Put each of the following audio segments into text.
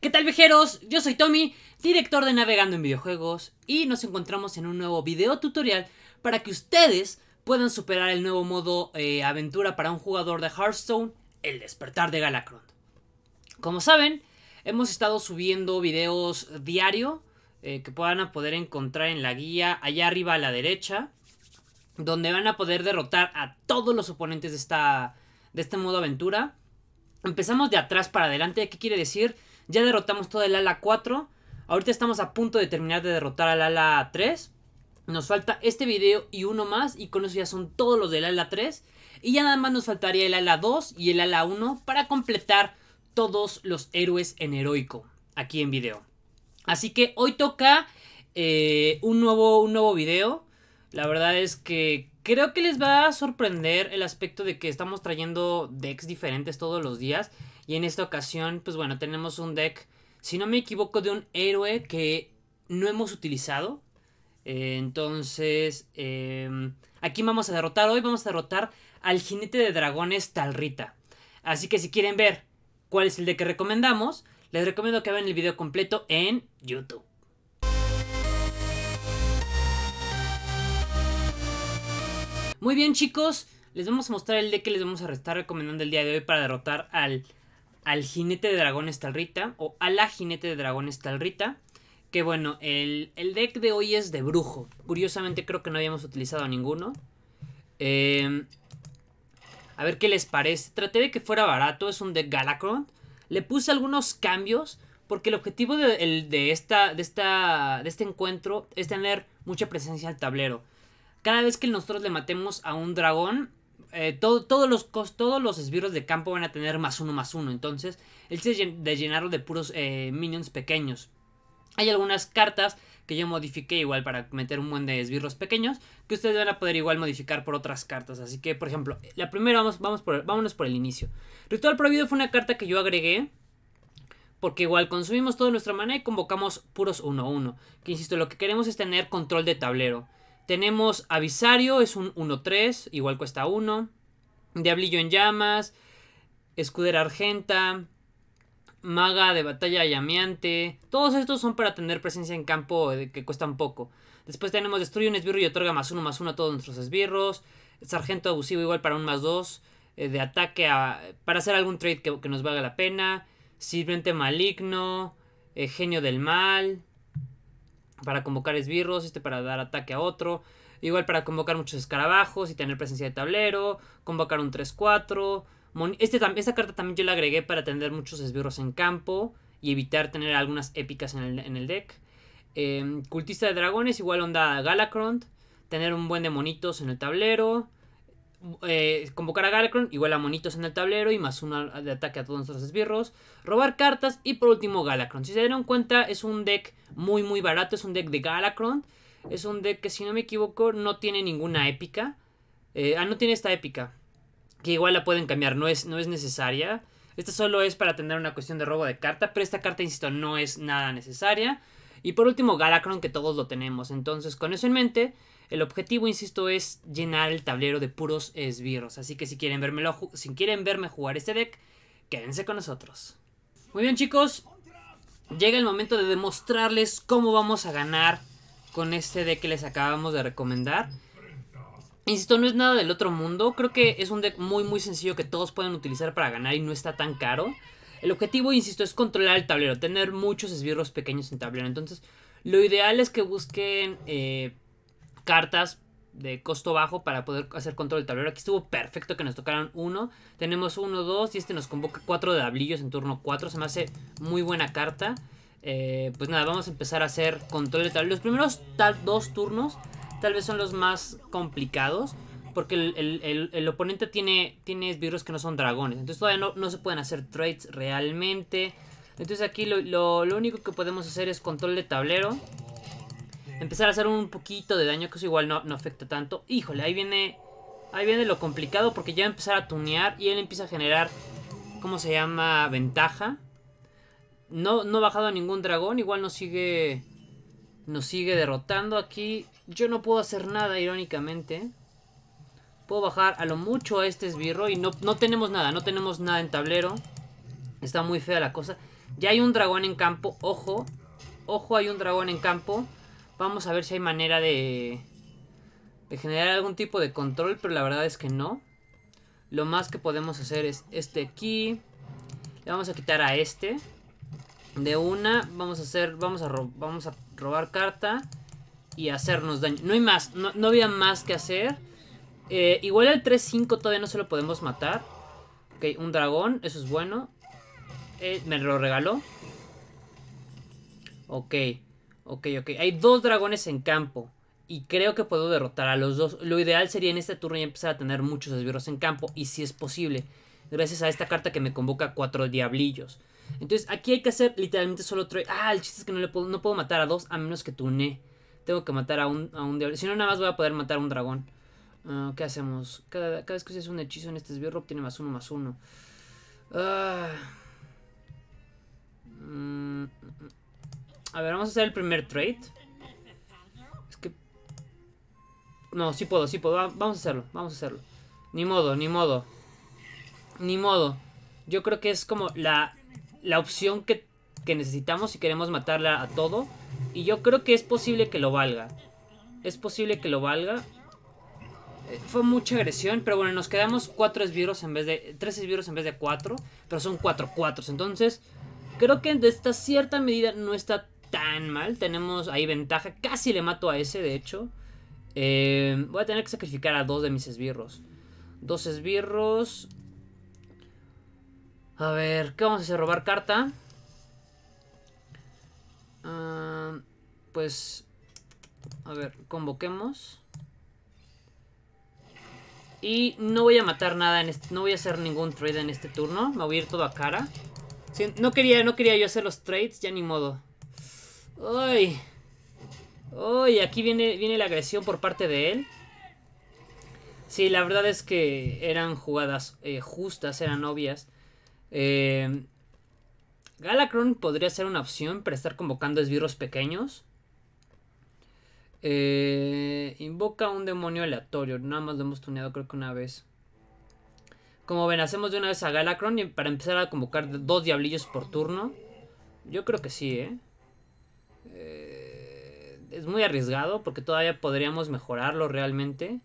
¿Qué tal viajeros? Yo soy Tommy, director de Navegando en Videojuegos y nos encontramos en un nuevo video tutorial para que ustedes puedan superar el nuevo modo eh, aventura para un jugador de Hearthstone, el despertar de Galakrond. Como saben, hemos estado subiendo videos diario eh, que puedan a poder encontrar en la guía allá arriba a la derecha, donde van a poder derrotar a todos los oponentes de, esta, de este modo aventura. Empezamos de atrás para adelante, ¿qué quiere decir? Ya derrotamos todo el ala 4. Ahorita estamos a punto de terminar de derrotar al ala 3. Nos falta este video y uno más. Y con eso ya son todos los del ala 3. Y ya nada más nos faltaría el ala 2 y el ala 1 para completar todos los héroes en heroico. Aquí en video. Así que hoy toca eh, un, nuevo, un nuevo video. La verdad es que creo que les va a sorprender el aspecto de que estamos trayendo decks diferentes todos los días. Y en esta ocasión, pues bueno, tenemos un deck, si no me equivoco, de un héroe que no hemos utilizado. Eh, entonces, em, aquí vamos a derrotar, hoy vamos a derrotar al jinete de dragones Talrita. Así que si quieren ver cuál es el de que recomendamos, les recomiendo que vean el video completo en YouTube. Muy bien chicos, les vamos a mostrar el deck que les vamos a estar recomendando el día de hoy para derrotar al al jinete de dragones Talrita o a la jinete de dragones Talrita. Que bueno, el, deck de hoy es de brujo. Curiosamente creo que no habíamos utilizado ninguno. Em, a ver qué les parece. Traté de que fuera barato, es un deck Galacron. Le puse algunos cambios porque el objetivo de, de, esta, de, esta, de este encuentro es tener mucha presencia al tablero. Cada vez que nosotros le matemos a un dragón, eh, todos, los, todos los esbirros de campo van a tener más uno más uno. Entonces, el de llenarlo de puros eh, minions pequeños. Hay algunas cartas que yo modifiqué igual para meter un buen de esbirros pequeños que ustedes van a poder igual modificar por otras cartas. Así que, por ejemplo, la primera vamos, vamos por, vámonos por el inicio. Ritual prohibido fue una carta que yo agregué porque igual consumimos toda nuestra mana y convocamos puros 1-1. Que insisto, lo que queremos es tener control de tablero. Tenemos Avisario, es un 1-3, igual cuesta 1. Diablillo en llamas, Escudera Argenta, Maga de Batalla Llameante. Todos estos son para tener presencia en campo que cuestan poco. Después tenemos Destruye un esbirro y otorga más uno más uno a todos nuestros esbirros. Sargento abusivo igual para un más dos. Eh, de ataque a, para hacer algún trade que, que nos valga la pena. Sirviente maligno. Eh, genio del mal para convocar esbirros, este para dar ataque a otro, igual para convocar muchos escarabajos y tener presencia de tablero, convocar un 3-4. esta carta también yo la agregué para tener muchos esbirros en campo y evitar tener algunas épicas en el, deck. Em, cultista de dragones, igual onda Galakrond, tener un buen de monitos en el tablero. Eh, convocar a Galacron, igual a monitos en el tablero y más uno de ataque a todos nuestros esbirros, robar cartas y por último Galacron. Si se dieron cuenta es un deck muy muy barato, es un deck de Galacron. es un deck que si no me equivoco no tiene ninguna épica, eh, ah no tiene esta épica, que igual la pueden cambiar, no es, no es necesaria, esta solo es para tener una cuestión de robo de carta, pero esta carta insisto no es nada necesaria. Y por último, Galacron, que todos lo tenemos. Entonces, con eso en mente, el objetivo, insisto, es llenar el tablero de puros esbirros. Así que si quieren, vermelo, si quieren verme jugar este deck, quédense con nosotros. Muy bien, chicos. Llega el momento de demostrarles cómo vamos a ganar con este deck que les acabamos de recomendar. Insisto, no es nada del otro mundo. Creo que es un deck muy, muy sencillo que todos pueden utilizar para ganar y no está tan caro. El objetivo, insisto, es controlar el tablero, tener muchos esbirros pequeños en tablero. Entonces, lo ideal es que busquen eh, cartas de costo bajo para poder hacer control del tablero. Aquí estuvo perfecto que nos tocaran uno. Tenemos uno, dos y este nos convoca cuatro de hablillos en turno cuatro. Se me hace muy buena carta. Eh, pues nada, vamos a empezar a hacer control del tablero. Los primeros dos turnos tal vez son los más complicados. Porque el, oponente tiene, tiene esbirros que no son dragones. Entonces todavía no, no se pueden hacer trades realmente. Entonces aquí lo, único que podemos hacer es control de tablero. Empezar a hacer un poquito de daño, que eso igual no, no afecta tanto. Híjole, ahí viene... Ahí viene lo complicado porque ya va empezar a tunear y él empieza a generar... ¿Cómo se llama? Ventaja. No, no ha bajado a ningún dragón. Igual nos sigue... Nos sigue derrotando aquí. Yo no puedo hacer nada, irónicamente. Puedo bajar a lo mucho a este esbirro y no, no tenemos nada, no tenemos nada en tablero. Está muy fea la cosa. Ya hay un dragón en campo, ojo. Ojo, hay un dragón en campo. Vamos a ver si hay manera de... De generar algún tipo de control, pero la verdad es que no. Lo más que podemos hacer es este aquí. Le vamos a quitar a este. De una, vamos a hacer... Vamos a, vamos a robar carta. Y hacernos daño. No hay más, no había más que hacer. Eh, igual al 3-5 todavía no se lo podemos matar. Ok, un dragón, eso es bueno. Eh, me lo regaló. Ok, ok, ok. Hay dos dragones en campo. Y creo que puedo derrotar a los dos. Lo ideal sería en este turno ya empezar a tener muchos esbirros en campo. Y si es posible. Gracias a esta carta que me convoca cuatro diablillos. Entonces aquí hay que hacer literalmente solo tres. Ah, el chiste es que no, le puedo, no puedo matar a dos a menos que tune. Tengo que matar a un, a un Si no, nada más voy a poder matar a un dragón. Ah, ¿Qué hacemos? Cada, vez que haces un hechizo en este esbirro obtiene más uno más uno. Ah. Mm, mm, mm. a ver, vamos a hacer el primer trade. Es que... No, sí puedo, sí puedo. Vamos a hacerlo, vamos a hacerlo. Ni modo, ni modo. Ni modo. Yo creo que es como la, la opción que, que necesitamos si queremos matarla a todo. Y yo creo que es posible que lo valga. Es posible que lo valga fue mucha agresión, pero bueno, nos quedamos cuatro esbirros en vez de. tres esbirros en vez de cuatro. Pero son cuatro cuatro, Entonces, creo que de esta cierta medida no está tan mal. Tenemos ahí ventaja. Casi le mato a ese, de hecho. Eh, voy a tener que sacrificar a dos de mis esbirros. Dos esbirros. A ver, ¿qué vamos a hacer? ¿Robar carta? Ah, pues. A ver, convoquemos. Y no voy a matar nada en este... No voy a hacer ningún trade en este turno. Me voy a ir todo a cara. no, quería, no quería yo hacer los trades, ya ni modo. Ay. Ay, aquí viene, viene la agresión por parte de él. Sí, la verdad es que eran jugadas eh, justas, eran obvias. Eh, Galacron podría ser una opción para estar convocando esbirros pequeños. Eh, invoca un demonio aleatorio. Nada más lo hemos tuneado creo que una vez. Como ven, hacemos de una vez a Galacron y para empezar a convocar dos diablillos por turno. Yo creo que sí, ¿eh? ¿eh? es muy arriesgado porque todavía podríamos mejorarlo realmente.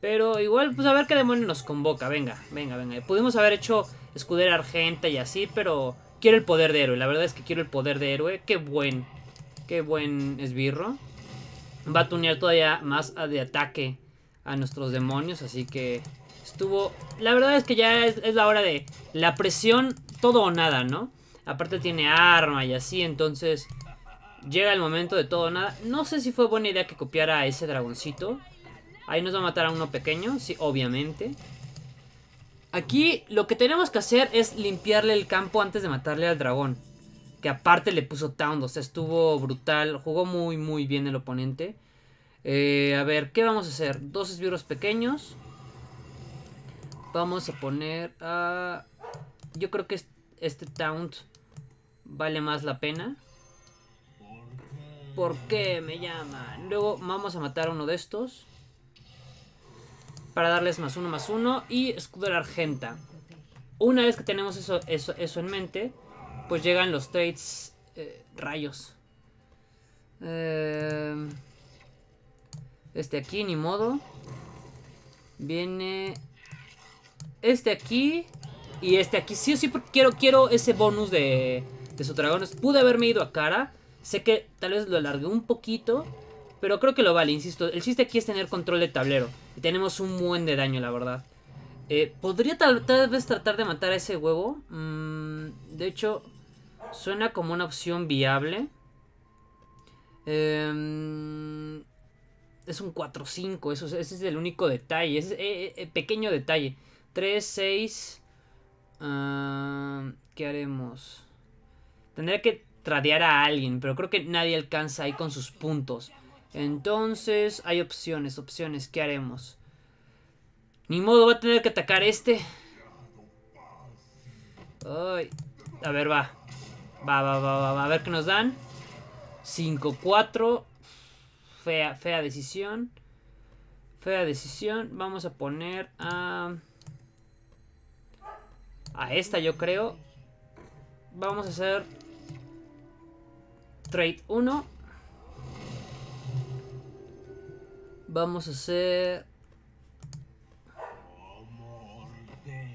Pero igual, pues a ver qué demonio nos convoca. Venga, venga, venga. Pudimos haber hecho escudera argenta y así, pero quiero el poder de héroe. La verdad es que quiero el poder de héroe. Qué buen, qué buen esbirro va a tunear todavía más de ataque a nuestros demonios. Así que estuvo... La verdad es que ya es, la hora de la presión todo o nada, ¿no? Aparte tiene arma y así, entonces llega el momento de todo o nada. No sé si fue buena idea que copiara a ese dragoncito. Ahí nos va a matar a uno pequeño, sí, obviamente. Aquí lo que tenemos que hacer es limpiarle el campo antes de matarle al dragón que aparte le puso taunt... o sea, estuvo brutal, jugó muy muy bien el oponente. Eh, a ver, ¿qué vamos a hacer? Dos esbirros pequeños. Vamos a poner a... yo creo que este Taunt vale más la pena. ¿Por qué me llaman? Luego vamos a matar a uno de estos. Para darles más uno, más uno. Y escudo de la argenta. Una vez que tenemos eso, eso, eso en mente pues llegan los trades eh, rayos. Eh, este aquí, ni modo. Viene este aquí y este aquí. Sí o sí, quiero, quiero ese bonus de, de su dragones. Pude haberme ido a cara. Sé que tal vez lo alargué un poquito. Pero creo que lo vale, insisto. El chiste aquí es tener control de tablero. Y tenemos un buen de daño, la verdad. Eh, podría tal, vez tratar de matar a ese huevo. Mm, de hecho, Suena como una opción viable. Em, es un 4-5. Eso, ese es el único detalle. es eh, eh, pequeño detalle. 3-6. Ah, ¿Qué haremos? Tendría que tradear a alguien. Pero creo que nadie alcanza ahí con sus puntos. Entonces hay opciones, opciones. ¿Qué haremos? Ni modo, va a tener que atacar este. A ver, va. Va, va, va, va, A ver qué nos dan. 5-4. Fea, fea decisión. Fea decisión. Vamos a poner a... A esta yo creo. Vamos a hacer... Trade 1. Vamos a hacer...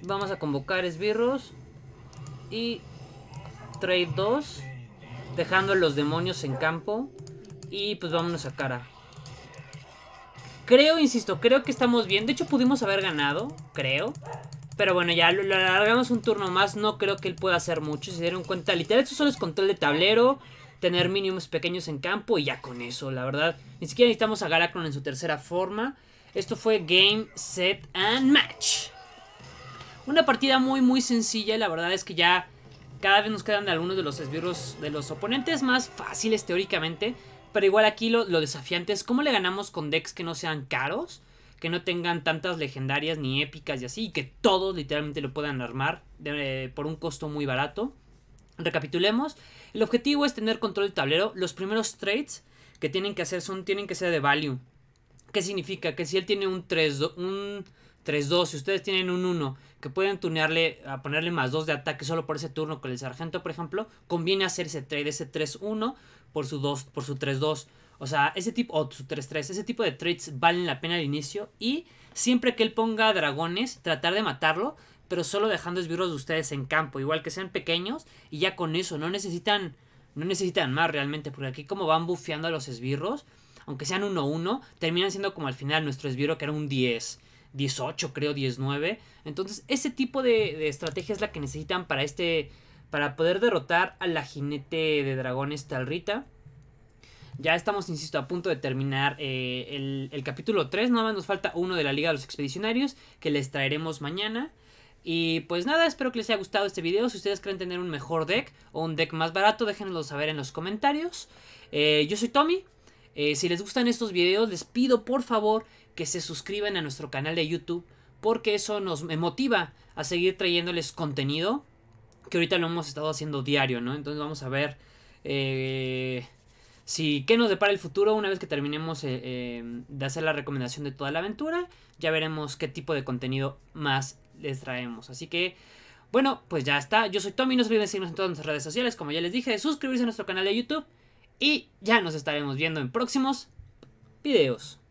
Vamos a convocar esbirros. Y trade 2. Dejando a los demonios en campo. Y pues vámonos a cara. Creo, insisto, creo que estamos bien. De hecho, pudimos haber ganado, creo. Pero bueno, ya lo, alargamos un turno más. No creo que él pueda hacer mucho. Si se dieron cuenta, literal, esto solo es control de tablero. Tener mínimos pequeños en campo y ya con eso, la verdad. Ni siquiera necesitamos a Galacron en su tercera forma. Esto fue Game, Set and Match. Una partida muy, muy sencilla. La verdad es que ya cada vez nos quedan de algunos de los esbirros de los oponentes más fáciles teóricamente. Pero igual aquí lo, desafiante es cómo le ganamos con decks que no sean caros. Que no tengan tantas legendarias ni épicas y así. Y que todos literalmente lo puedan armar por un costo muy barato. Recapitulemos. El objetivo es tener control del tablero. Los primeros trades que tienen que hacer son tienen que ser de value. ¿Qué significa? Que si él tiene un 3 un 3-2, si ustedes tienen un 1 que pueden tunearle, a ponerle más 2 de ataque solo por ese turno con el sargento, por ejemplo, conviene hacer ese trade, ese 3-1 por su dos por su 3-2. O sea, ese tipo, o su 3 ese tipo de trades valen la pena al inicio y siempre que él ponga dragones, tratar de matarlo, pero solo dejando esbirros de ustedes en campo, igual que sean pequeños y ya con eso, no necesitan, no necesitan más realmente, porque aquí como van bufeando a los esbirros, aunque sean 1-1, terminan siendo como al final nuestro esbirro que era un 10. 18, creo, 19. Entonces, ese tipo de, estrategia es la que necesitan para este. Para poder derrotar a la jinete de dragones Talrita. Ya estamos, insisto, a punto de terminar eh, el, capítulo 3. Nada más nos falta uno de la Liga de los Expedicionarios que les traeremos mañana. Y pues nada, espero que les haya gustado este video. Si ustedes creen tener un mejor deck o un deck más barato, Déjenoslo saber en los comentarios. Eh, yo soy Tommy. Eh, si les gustan estos videos, les pido por favor que se suscriban a nuestro canal de YouTube porque eso nos motiva a seguir trayéndoles contenido que ahorita lo hemos estado haciendo diario, ¿no? Entonces vamos a ver eh, si qué nos depara el futuro una vez que terminemos eh, em, de hacer la recomendación de toda la aventura, ya veremos qué tipo de contenido más les traemos. Así que bueno, pues ya está. Yo soy Tommy, no se olviden seguirnos en todas nuestras redes sociales, como ya les dije, de suscribirse a nuestro canal de YouTube y ya nos estaremos viendo en próximos videos.